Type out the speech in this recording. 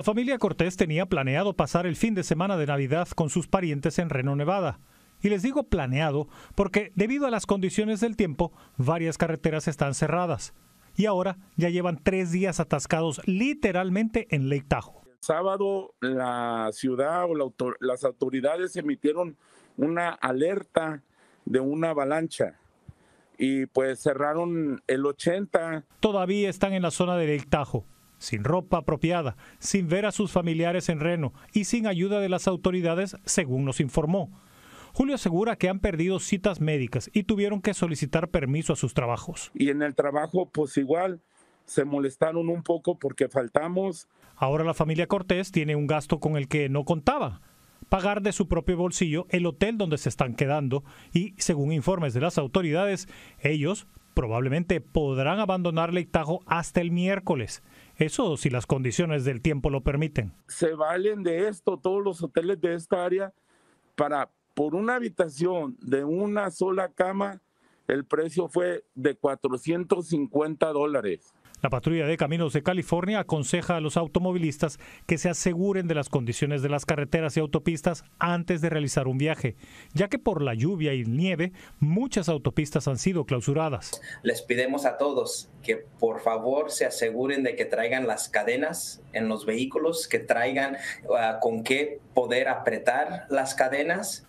La familia Cortés tenía planeado pasar el fin de semana de Navidad con sus parientes en Reno, Nevada. Y les digo planeado porque, debido a las condiciones del tiempo, varias carreteras están cerradas. Y ahora ya llevan tres días atascados literalmente en Lake Tahoe. El sábado la ciudad o las autoridades emitieron una alerta de una avalancha y pues cerraron el 80. Todavía están en la zona de Lake Tahoe sin ropa apropiada, sin ver a sus familiares en Reno y sin ayuda de las autoridades, según nos informó. Julio asegura que han perdido citas médicas y tuvieron que solicitar permiso a sus trabajos. Y en el trabajo, pues igual, se molestaron un poco porque faltamos. Ahora la familia Cortés tiene un gasto con el que no contaba pagar de su propio bolsillo el hotel donde se están quedando y, según informes de las autoridades, ellos probablemente podrán abandonar Lake Tahoe hasta el miércoles. Eso si las condiciones del tiempo lo permiten. Se valen de esto todos los hoteles de esta área para por una habitación de una sola cama el precio fue de 450 dólares. La patrulla de caminos de California aconseja a los automovilistas que se aseguren de las condiciones de las carreteras y autopistas antes de realizar un viaje, ya que por la lluvia y nieve muchas autopistas han sido clausuradas. Les pedimos a todos que por favor se aseguren de que traigan las cadenas en los vehículos, que traigan ah, con qué poder apretar las cadenas.